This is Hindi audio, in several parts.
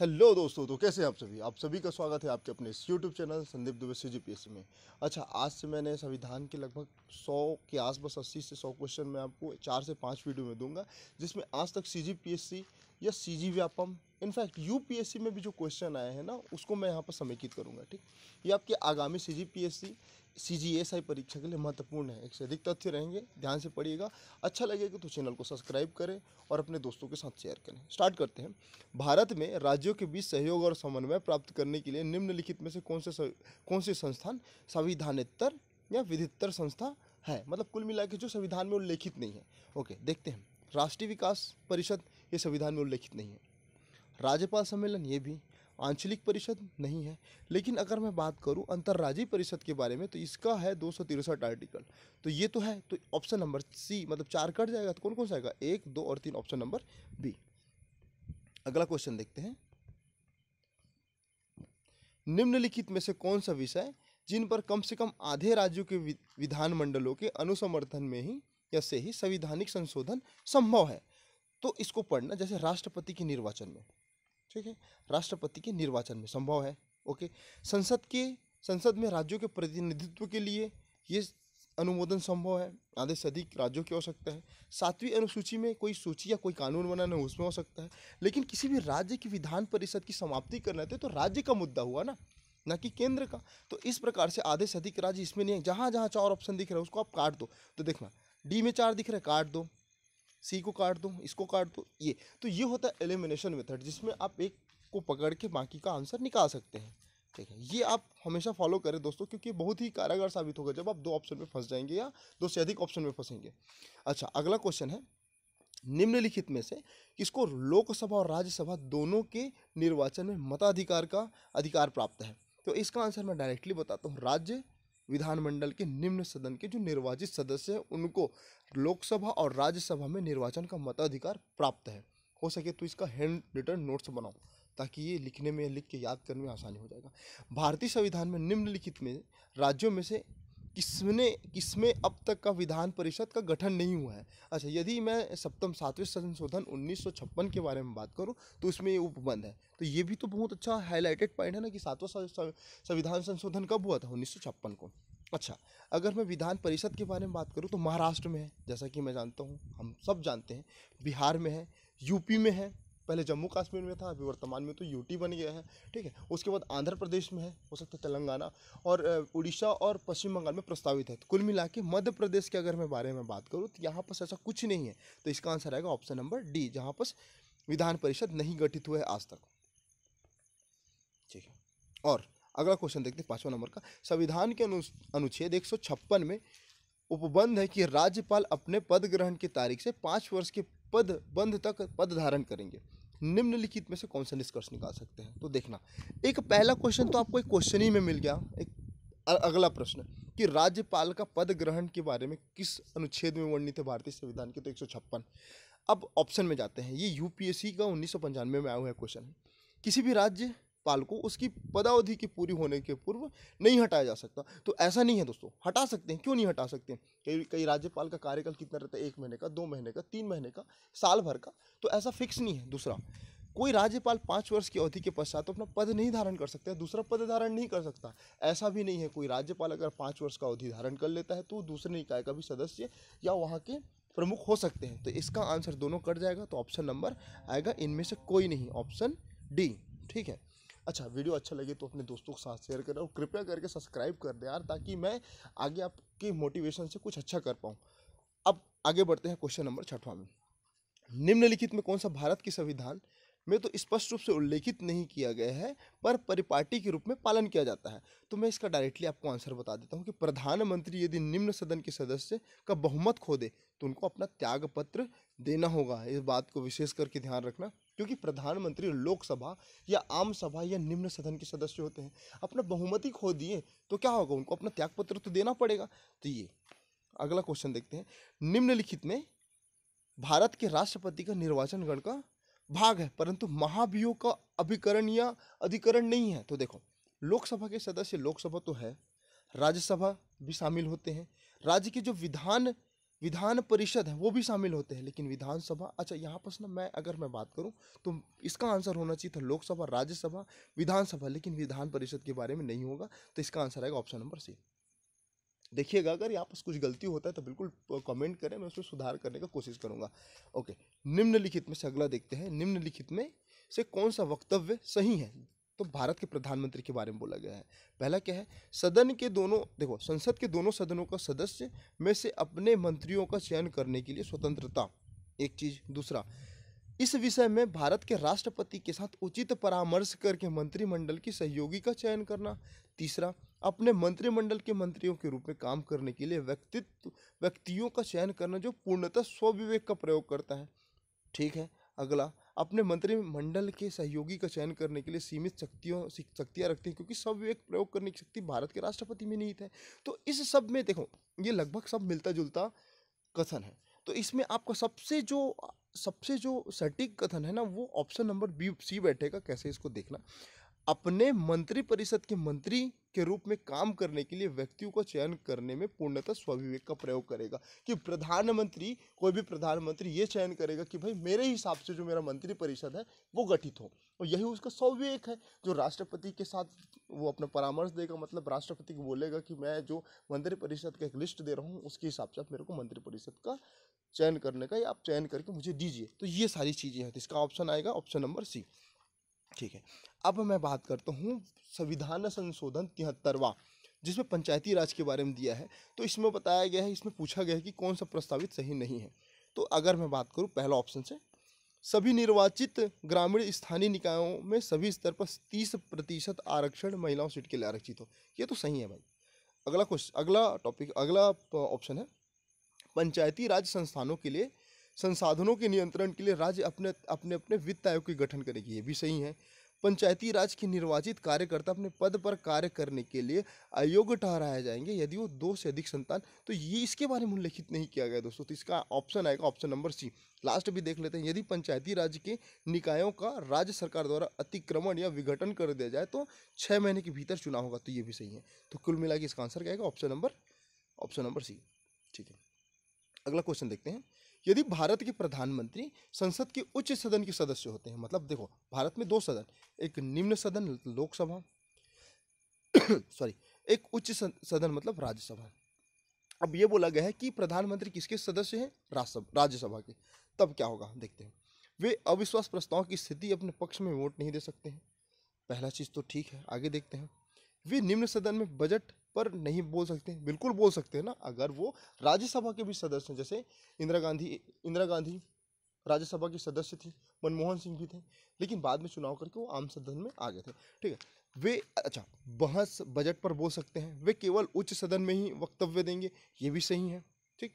हेलो दोस्तों तो कैसे हैं आप सभी आप सभी का स्वागत है आपके अपने इस YouTube channel Sandeep Dubey C G में अच्छा आज से मैंने संविधान के लगभग 100 के आसपास 80 से 100 क्वेश्चन मैं आपको चार से पाँच वीडियो में दूंगा जिसमें आज तक सी जी या सी जी व्यापम इनफैक्ट यू में भी जो क्वेश्चन आए हैं ना उसको मैं यहाँ पर समेकित करूँगा ठीक ये आपकी आगामी सी सी जी एस आई परीक्षा के लिए महत्वपूर्ण है एक से अधिक तथ्य रहेंगे ध्यान से पढ़िएगा अच्छा लगेगा तो चैनल को सब्सक्राइब करें और अपने दोस्तों के साथ शेयर करें स्टार्ट करते हैं भारत में राज्यों के बीच सहयोग और समन्वय प्राप्त करने के लिए निम्नलिखित में से कौन से कौन से संस्थान संविधानत्तर या विधित्तर संस्था है मतलब कुल मिला के जो संविधान में उल्लेखित नहीं है ओके देखते हैं राष्ट्रीय विकास परिषद ये संविधान में उल्लेखित नहीं है राज्यपाल सम्मेलन ये भी आंचलिक परिषद नहीं है लेकिन अगर मैं बात करूं अंतर्राज्यीय परिषद के बारे में तो इसका है दो आर्टिकल तो ये तो है तो ऑप्शन नंबर सी मतलब चार कट जाएगा तो कौन कौन सा आएगा एक दो और तीन ऑप्शन नंबर बी अगला क्वेश्चन देखते हैं निम्नलिखित में से कौन सा विषय जिन पर कम से कम आधे राज्यों के विधानमंडलों के अनुसमर्थन में ही या से ही संविधानिक संशोधन संभव है तो इसको पढ़ना जैसे राष्ट्रपति के निर्वाचन में ठीक है राष्ट्रपति के निर्वाचन में संभव है ओके संसद के संसद में राज्यों के प्रतिनिधित्व के लिए ये अनुमोदन संभव है आधे से अधिक राज्यों की हो सकता है सातवीं अनुसूची में कोई सूची या कोई कानून बनाना उसमें हो सकता है लेकिन किसी भी राज्य की विधान परिषद की समाप्ति करना थे तो, तो राज्य का मुद्दा हुआ ना ना कि केंद्र का तो इस प्रकार से आधे से अधिक राज्य इसमें नहीं है जहाँ जहाँ चार ऑप्शन दिख रहे हैं उसको आप काट दो तो देखना डी में चार दिख रहे काट दो सी को काट दो इसको काट दो ये तो ये होता है एलिमिनेशन मेथड जिसमें आप एक को पकड़ के बाकी का आंसर निकाल सकते हैं ठीक है ये आप हमेशा फॉलो करें दोस्तों क्योंकि बहुत ही कारागार साबित होगा जब आप दो ऑप्शन में फंस जाएंगे या दो से अधिक ऑप्शन में फंसेंगे अच्छा अगला क्वेश्चन है निम्नलिखित में से किसको लोकसभा और राज्यसभा दोनों के निर्वाचन में मताधिकार का अधिकार प्राप्त है तो इसका आंसर मैं डायरेक्टली बताता हूँ राज्य विधानमंडल के निम्न सदन के जो निर्वाचित सदस्य हैं उनको लोकसभा और राज्यसभा में निर्वाचन का मताधिकार प्राप्त है हो सके तो इसका हैंड रिटर्न नोट्स बनाओ ताकि ये लिखने में लिख के याद करने में आसानी हो जाएगा भारतीय संविधान में निम्नलिखित में राज्यों में से किसने किसमें अब तक का विधान परिषद का गठन नहीं हुआ है अच्छा यदि मैं सप्तम सातवें संशोधन उन्नीस के बारे में बात करूं तो उसमें ये उपबंध है तो ये भी तो बहुत अच्छा हाईलाइटेड पॉइंट है ना कि सातवां संविधान संशोधन कब हुआ था उन्नीस को अच्छा अगर मैं विधान परिषद के बारे में बात करूँ तो महाराष्ट्र में है जैसा कि मैं जानता हूँ हम सब जानते हैं बिहार में है यूपी में है पहले जम्मू कश्मीर में था अभी वर्तमान में तो यूटी बन गया है ठीक है उसके बाद आंध्र प्रदेश में है हो सकता है तेलंगाना और उड़ीसा और पश्चिम बंगाल में प्रस्तावित है तो कुल मिला के मध्य प्रदेश के अगर मैं बारे में बात करूँ तो यहाँ पर ऐसा कुछ नहीं है तो इसका आंसर आएगा ऑप्शन नंबर डी जहाँ पर विधान परिषद नहीं गठित हुए आज तक ठीक है और अगला क्वेश्चन देखते हैं पाँचवा नंबर का संविधान के अनु अनुच्छेद एक में उपबंध है कि राज्यपाल अपने पद ग्रहण की तारीख से पाँच वर्ष के पद बंध तक पद धारण करेंगे निम्नलिखित में से कौन सा निष्कर्ष निकाल सकते हैं तो देखना एक पहला क्वेश्चन तो आपको एक क्वेश्चन ही में मिल गया एक अगला प्रश्न कि राज्यपाल का पद ग्रहण के बारे में किस अनुच्छेद में वर्णित है भारतीय संविधान के तो एक अब ऑप्शन में जाते हैं ये यूपीएससी का उन्नीस में आया हुआ क्वेश्चन है किसी भी राज्य पाल को उसकी पदावधि की पूरी होने के पूर्व नहीं हटाया जा सकता तो ऐसा नहीं है दोस्तों हटा सकते हैं क्यों नहीं हटा सकते हैं कई कई राज्यपाल का कार्यकाल कितना रहता है एक महीने का दो महीने का तीन महीने का साल भर का तो ऐसा फिक्स नहीं है दूसरा कोई राज्यपाल पाँच वर्ष की अवधि के पश्चात तो अपना पद नहीं धारण कर सकता है दूसरा पद धारण नहीं कर सकता ऐसा भी नहीं है कोई राज्यपाल अगर पाँच वर्ष का अवधि धारण कर लेता है तो दूसरे निकाय का भी सदस्य या वहाँ के प्रमुख हो सकते हैं तो इसका आंसर दोनों कट जाएगा तो ऑप्शन नंबर आएगा इनमें से कोई नहीं ऑप्शन डी ठीक है अच्छा वीडियो अच्छा लगे तो अपने दोस्तों के साथ शेयर करें और कृपया करके सब्सक्राइब कर दें यार ताकि मैं आगे आपके मोटिवेशन से कुछ अच्छा कर पाऊँ अब आगे बढ़ते हैं क्वेश्चन नंबर छठवां में निम्नलिखित में कौन सा भारत की संविधान में तो स्पष्ट रूप से उल्लेखित नहीं किया गया है पर परिपाटी के रूप में पालन किया जाता है तो मैं इसका डायरेक्टली आपको आंसर बता देता हूँ कि प्रधानमंत्री यदि निम्न सदन के सदस्य का बहुमत खो दे तो उनको अपना त्याग पत्र देना होगा इस बात को विशेष करके ध्यान रखना क्योंकि प्रधानमंत्री लोकसभा या आम सभा या निम्न सदन के सदस्य होते हैं अपना बहुमति खो दिए तो क्या होगा उनको अपना त्यागपत्र तो देना पड़ेगा तो ये अगला क्वेश्चन देखते हैं निम्नलिखित में भारत के राष्ट्रपति का निर्वाचन गण का भाग है परंतु महाभियोग का अभिकरण या अधिकरण नहीं है तो देखो लोकसभा के सदस्य लोकसभा तो है राज्यसभा भी शामिल होते हैं राज्य के जो विधान विधान परिषद है वो भी शामिल होते हैं लेकिन विधानसभा अच्छा यहाँ पर ना मैं अगर मैं बात करूँ तो इसका आंसर होना चाहिए था लोकसभा राज्यसभा विधानसभा लेकिन विधान परिषद के बारे में नहीं होगा तो इसका आंसर आएगा ऑप्शन नंबर सी देखिएगा अगर यहाँ पर कुछ गलती होता है तो बिल्कुल कमेंट करें मैं उसमें सुधार करने का कोशिश करूँगा ओके निम्नलिखित में से अगला देखते हैं निम्नलिखित में से कौन सा वक्तव्य सही है तो भारत के प्रधानमंत्री के बारे में बोला गया है पहला क्या है सदन के दोनों देखो संसद के दोनों सदनों का सदस्य में से अपने मंत्रियों का चयन करने के लिए स्वतंत्रता एक चीज दूसरा इस विषय में भारत के राष्ट्रपति के साथ उचित परामर्श करके मंत्रिमंडल की सहयोगी का चयन करना तीसरा अपने मंत्रिमंडल के मंत्रियों के रूप में काम करने के लिए व्यक्तित्व व्यक्तियों का चयन करना जो पूर्णतः स्वविवेक का प्रयोग करता है ठीक है अगला अपने मंत्रिमंडल के सहयोगी का चयन करने के लिए सीमित शक्तियों शक्तियाँ रखते हैं क्योंकि सब एक प्रयोग करने की शक्ति भारत के राष्ट्रपति में नहीं है तो इस सब में देखो ये लगभग सब मिलता जुलता कथन है तो इसमें आपका सबसे जो सबसे जो सटीक कथन है ना वो ऑप्शन नंबर बी सी बैठेगा कैसे इसको देखना अपने मंत्री परिषद के मंत्री के रूप में काम करने के लिए व्यक्तियों का चयन करने में पूर्णतः स्वविवेक का प्रयोग करेगा कि प्रधानमंत्री कोई भी प्रधानमंत्री ये चयन करेगा कि भाई मेरे हिसाब से जो मेरा मंत्री परिषद है वो गठित हो और यही उसका स्वविवेक है जो राष्ट्रपति के साथ वो अपना परामर्श देगा मतलब राष्ट्रपति को बोलेगा कि मैं जो मंत्री परिषद का एक लिस्ट दे रहा हूँ उसके हिसाब से आप मेरे को मंत्री परिषद का चयन करने का या आप चयन करके मुझे दीजिए तो ये सारी चीज़ें हैं तो इसका ऑप्शन आएगा ऑप्शन नंबर सी ठीक है अब मैं बात करता हूँ संविधान संशोधन तिहत्तरवा जिसमें पंचायती राज के बारे में दिया है तो इसमें बताया गया है इसमें पूछा गया है कि कौन सा प्रस्तावित सही नहीं है तो अगर मैं बात करूँ पहला ऑप्शन से सभी निर्वाचित ग्रामीण स्थानीय निकायों में सभी स्तर पर तीस प्रतिशत आरक्षण महिलाओं सीट के लिए आरक्षित हो ये तो सही है भाई अगला क्वेश्चन अगला टॉपिक अगला ऑप्शन है पंचायती राज संस्थानों के लिए संसाधनों के नियंत्रण के लिए राज्य अपने अपने अपने वित्त आयोग के गठन करेगी ये भी सही है पंचायती राज के निर्वाचित कार्यकर्ता अपने पद पर कार्य करने के लिए अयोग्य ठहराए जाएंगे यदि वो दो से अधिक संतान तो ये इसके बारे में उल्लेखित नहीं किया गया दोस्तों तो इसका ऑप्शन आएगा ऑप्शन नंबर सी लास्ट भी देख लेते हैं यदि पंचायती राज के निकायों का राज्य सरकार द्वारा अतिक्रमण या विघटन कर दिया जाए तो छः महीने के भीतर चुनाव होगा तो ये भी सही है तो कुल मिला इसका आंसर क्या आएगा option number option number C ठीक है अगला क्वेश्चन देखते हैं यदि भारत के प्रधानमंत्री संसद के उच्च सदन के सदस्य होते हैं मतलब देखो भारत में दो सदन एक निम्न सदन लोकसभा सॉरी एक उच्च सदन मतलब राज्यसभा अब ये बोला गया है कि प्रधानमंत्री किसके सदस्य हैं राज्यसभा राज्यसभा के तब क्या होगा देखते हैं वे अविश्वास प्रस्ताव की स्थिति अपने पक्ष में वोट नहीं दे सकते हैं पहला चीज़ तो ठीक है आगे देखते हैं वे निम्न सदन में बजट पर नहीं बोल सकते बिल्कुल बोल सकते हैं ना अगर वो राज्यसभा के भी सदस्य हैं जैसे इंदिरा गांधी इंदिरा गांधी राज्यसभा की सदस्य थी मनमोहन सिंह भी थे लेकिन बाद में चुनाव करके वो आम सदन में आ गए थे ठीक है वे अच्छा बहस बजट पर बोल सकते हैं वे केवल उच्च सदन में ही वक्तव्य देंगे ये भी सही है ठीक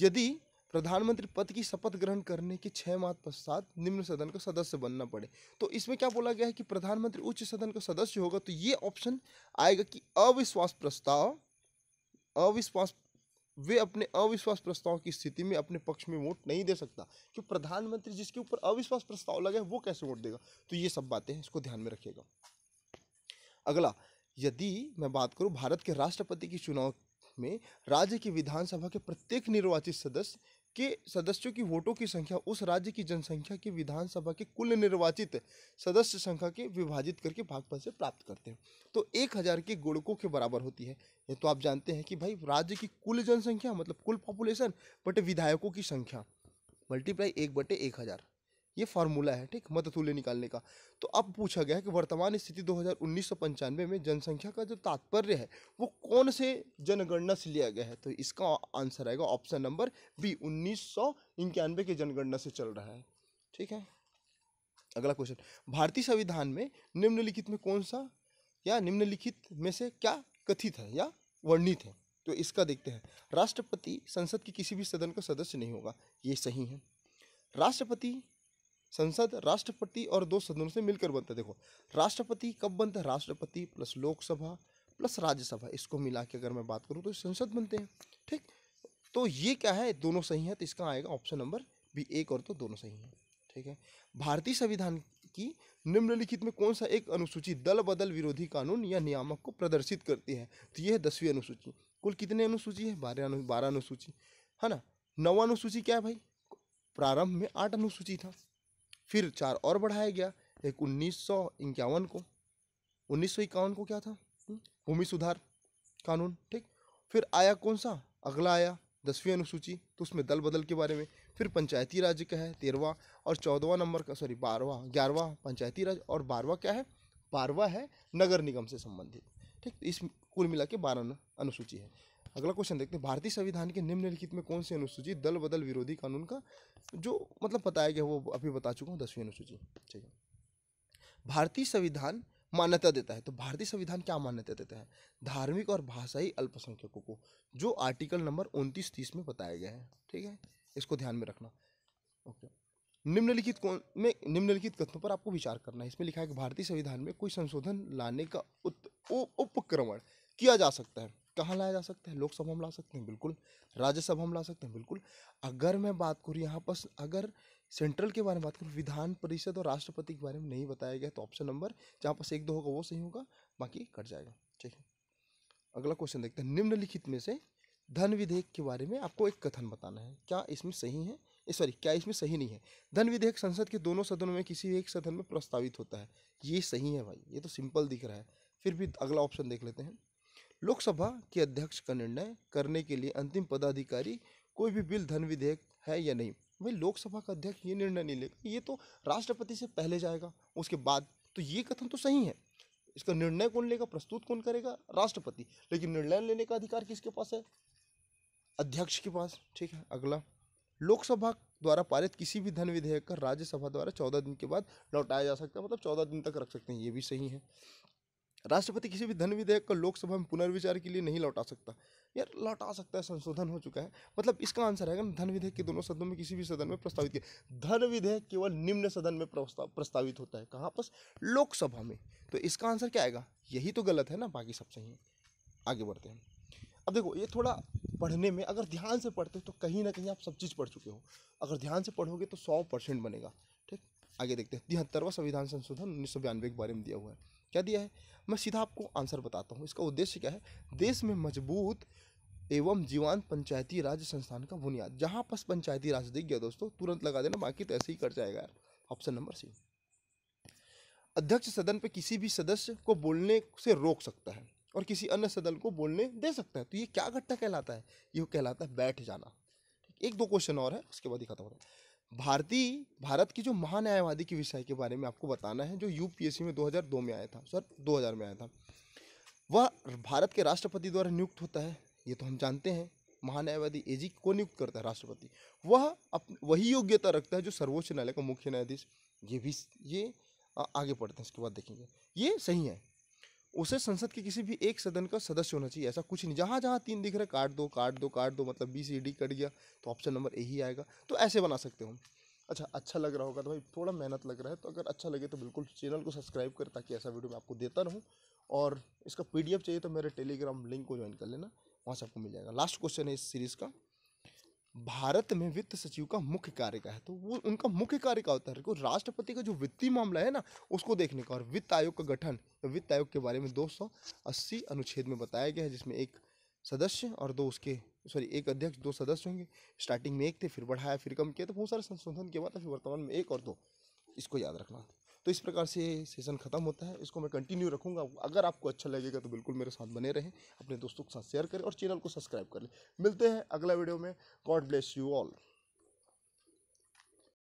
यदि प्रधानमंत्री पद की शपथ ग्रहण करने के छह माह पश्चात निम्न सदन का सदस्य बनना पड़े तो इसमें क्या बोला गया है कि प्रधानमंत्री उच्च सदन का सदस्य होगा तो ये ऑप्शन आएगा कि अविश्वास प्रस्ताव अविश्वास वे अपने अविश्वास प्रस्ताव की स्थिति में अपने पक्ष में वोट नहीं दे सकता क्यों प्रधानमंत्री जिसके ऊपर अविश्वास प्रस्ताव लगा है वो कैसे वोट देगा तो ये सब बातें इसको ध्यान में रखिएगा अगला यदि मैं बात करूँ भारत के राष्ट्रपति की चुनाव में राज्य की विधानसभा के प्रत्येक निर्वाचित सदस्य के सदस्यों की वोटों की संख्या उस राज्य की जनसंख्या की विधानसभा के कुल निर्वाचित सदस्य संख्या के विभाजित करके भागफल से प्राप्त करते हैं तो एक हज़ार के गुणकों के बराबर होती है ये तो आप जानते हैं कि भाई राज्य की कुल जनसंख्या मतलब कुल पॉपुलेशन बटे विधायकों की संख्या मल्टीप्लाई एक बटे एक हज़ार ये फार्मूला है ठीक मततुल्य निकालने का तो अब पूछा गया है कि वर्तमान स्थिति दो हज़ार में जनसंख्या का जो तात्पर्य है वो कौन से जनगणना से लिया गया है तो इसका आंसर आएगा ऑप्शन नंबर बी उन्नीस की जनगणना से चल रहा है ठीक है अगला क्वेश्चन भारतीय संविधान में निम्नलिखित में कौन सा या निम्नलिखित में से क्या कथित है या वर्णित है तो इसका देखते हैं राष्ट्रपति संसद के किसी भी सदन का सदस्य नहीं होगा ये सही है राष्ट्रपति संसद राष्ट्रपति और दो सदनों से मिलकर बनता है देखो राष्ट्रपति कब बनता है राष्ट्रपति प्लस लोकसभा प्लस राज्यसभा इसको मिला के अगर मैं बात करूँ तो संसद बनते हैं ठीक तो ये क्या है दोनों सही है तो इसका आएगा ऑप्शन नंबर बी एक और तो दोनों सही है ठीक है भारतीय संविधान की निम्नलिखित में कौन सा एक अनुसूची दल बदल विरोधी कानून या नियामक को प्रदर्शित करती है तो यह है दसवीं अनुसूची कुल कितने अनुसूची है बारह अनु बारह अनुसूची है ना नवा अनुसूची क्या है भाई प्रारंभ में आठ अनुसूची था फिर चार और बढ़ाया गया एक उन्नीस सौ इक्यावन को उन्नीस सौ इक्यावन को क्या था भूमि सुधार कानून ठीक फिर आया कौन सा अगला आया दसवीं अनुसूची तो उसमें दल बदल के बारे में फिर पंचायती राज्य का है तेरहवा और चौदहवा नंबर का सॉरी बारहवा ग्यारहवा पंचायती राज और बारहवा क्या है बारहवा है नगर निगम से संबंधित ठीक इस कुल मिला के बारह अनुसूची है अगला क्वेश्चन देखते हैं भारतीय संविधान के निम्नलिखित में कौन सी अनुसूची दल बदल विरोधी कानून का जो मतलब बताया गया वो अभी बता चुका हूँ दसवीं अनुसूची ठीक है भारतीय संविधान मान्यता देता है तो भारतीय संविधान क्या मान्यता देता है धार्मिक और भाषाई अल्पसंख्यकों को जो आर्टिकल नंबर उनतीस तीस में बताया गया है ठीक है इसको ध्यान में रखना ओके निम्नलिखित कौन में निम्नलिखित कथनों पर आपको विचार करना है इसमें लिखा है कि भारतीय संविधान में कोई संशोधन लाने का उप, उपक्रमण किया जा सकता है कहाँ लाया जा सकता है लोकसभा में ला सकते हैं बिल्कुल राज्यसभा में ला सकते हैं बिल्कुल अगर मैं बात करूँ यहाँ पर अगर सेंट्रल के बारे में बात करूँ विधान परिषद और राष्ट्रपति के बारे में नहीं बताया गया तो ऑप्शन नंबर जहाँ पास एक दो होगा वो सही होगा बाकी कट जाएगा ठीक है अगला क्वेश्चन देखते हैं निम्नलिखित में से धन विधेयक के बारे में आपको एक कथन बताना है क्या इसमें सही है सॉरी क्या इसमें सही नहीं है धन विधेयक संसद के दोनों सदनों में किसी एक सदन में प्रस्तावित होता है ये सही है भाई ये तो सिंपल दिख रहा है फिर भी अगला ऑप्शन देख लेते हैं लोकसभा के अध्यक्ष का निर्णय करने के लिए अंतिम पदाधिकारी कोई भी बिल धन विधेयक है या नहीं भाई लोकसभा का अध्यक्ष ये निर्णय नहीं लेगा ये तो राष्ट्रपति से पहले जाएगा उसके बाद तो ये कथन तो सही है इसका निर्णय कौन लेगा प्रस्तुत कौन करेगा राष्ट्रपति लेकिन निर्णय लेने का अधिकार किसके पास है अध्यक्ष के पास ठीक है अगला लोकसभा द्वारा पारित किसी भी धन विधेयक का राज्यसभा द्वारा चौदह दिन के बाद लौटाया जा सकता है मतलब चौदह दिन तक रख सकते हैं ये भी सही है राष्ट्रपति किसी भी धन विधेयक को लोकसभा में पुनर्विचार के लिए नहीं लौटा सकता यार लौटा सकता है संशोधन हो चुका है मतलब इसका आंसर है धन विधेयक के दोनों सदनों में किसी भी सदन में प्रस्तावित किया धन विधेयक केवल निम्न सदन में प्रस्तावित होता है कहाँ पर लोकसभा में तो इसका आंसर क्या आएगा यही तो गलत है ना बाकी सब सही है आगे बढ़ते हैं अब देखो ये थोड़ा पढ़ने में अगर ध्यान से पढ़ते हो तो कहीं ना कहीं आप सब चीज़ पढ़ चुके हो अगर ध्यान से पढ़ोगे तो सौ परसेंट बनेगा ठीक आगे देखते हैं तिहत्तरवा संविधान संशोधन उन्नीस सौ बयानवे के बारे में दिया हुआ है क्या दिया है मैं सीधा आपको आंसर बताता हूँ इसका उद्देश्य क्या है देश में मजबूत एवं जीवान पंचायती राज संस्थान का बुनियाद जहाँ पास पंचायती राज दिख गया दोस्तों तुरंत लगा देना बाकी तो ऐसे ही कर जाएगा यार ऑप्शन नंबर सी अध्यक्ष सदन पर किसी भी सदस्य को बोलने से रोक सकता है और किसी अन्य सदन को बोलने दे सकता है तो ये क्या घटना कहलाता है ये कहलाता है बैठ जाना एक दो क्वेश्चन और है उसके बाद ही खत्म होता है भारतीय भारत की जो महान्यायवादी के विषय के बारे में आपको बताना है जो यूपीएससी में 2002 में आया था सर 2000 में आया था वह भारत के राष्ट्रपति द्वारा नियुक्त होता है ये तो हम जानते हैं महान्यायवादी एजी को नियुक्त करता है राष्ट्रपति वह अप वही योग्यता रखता है जो सर्वोच्च न्यायालय का मुख्य न्यायाधीश ये भी ये आगे पढ़ते हैं इसके बाद देखेंगे ये सही है उसे संसद के किसी भी एक सदन का सदस्य होना चाहिए ऐसा कुछ नहीं जहाँ जहाँ तीन दिख रहे काट दो काट दो काट दो मतलब बी सी डी कट गया तो ऑप्शन नंबर ए ही आएगा तो ऐसे बना सकते हो अच्छा अच्छा लग रहा होगा तो भाई थोड़ा मेहनत लग रहा है तो अगर अच्छा लगे तो बिल्कुल चैनल को सब्सक्राइब करें ताकि ऐसा वीडियो मैं आपको देता रहूँ और इसका पी चाहिए तो मेरे टेलीग्राम लिंक को ज्वाइन कर लेना वहाँ से आपको मिल जाएगा लास्ट क्वेश्चन है इस सीरीज़ का भारत में वित्त सचिव का मुख्य कार्य का है तो वो उनका मुख्य कार्य का होता है देखो राष्ट्रपति का जो वित्तीय मामला है ना उसको देखने का और वित्त आयोग का गठन तो वित्त आयोग के बारे में 280 अनुच्छेद में बताया गया है जिसमें एक सदस्य और दो उसके सॉरी एक अध्यक्ष दो सदस्य होंगे स्टार्टिंग में एक थे फिर बढ़ाया फिर कम किया तो बहुत सारे संशोधन के बाद फिर वर्तमान में एक और दो इसको याद रखना तो इस प्रकार से सेशन ख़त्म होता है इसको मैं कंटिन्यू रखूँगा अगर आपको अच्छा लगेगा तो बिल्कुल मेरे साथ बने रहें अपने दोस्तों के साथ शेयर करें और चैनल को सब्सक्राइब कर लें मिलते हैं अगला वीडियो में गॉड ब्लेस यू ऑल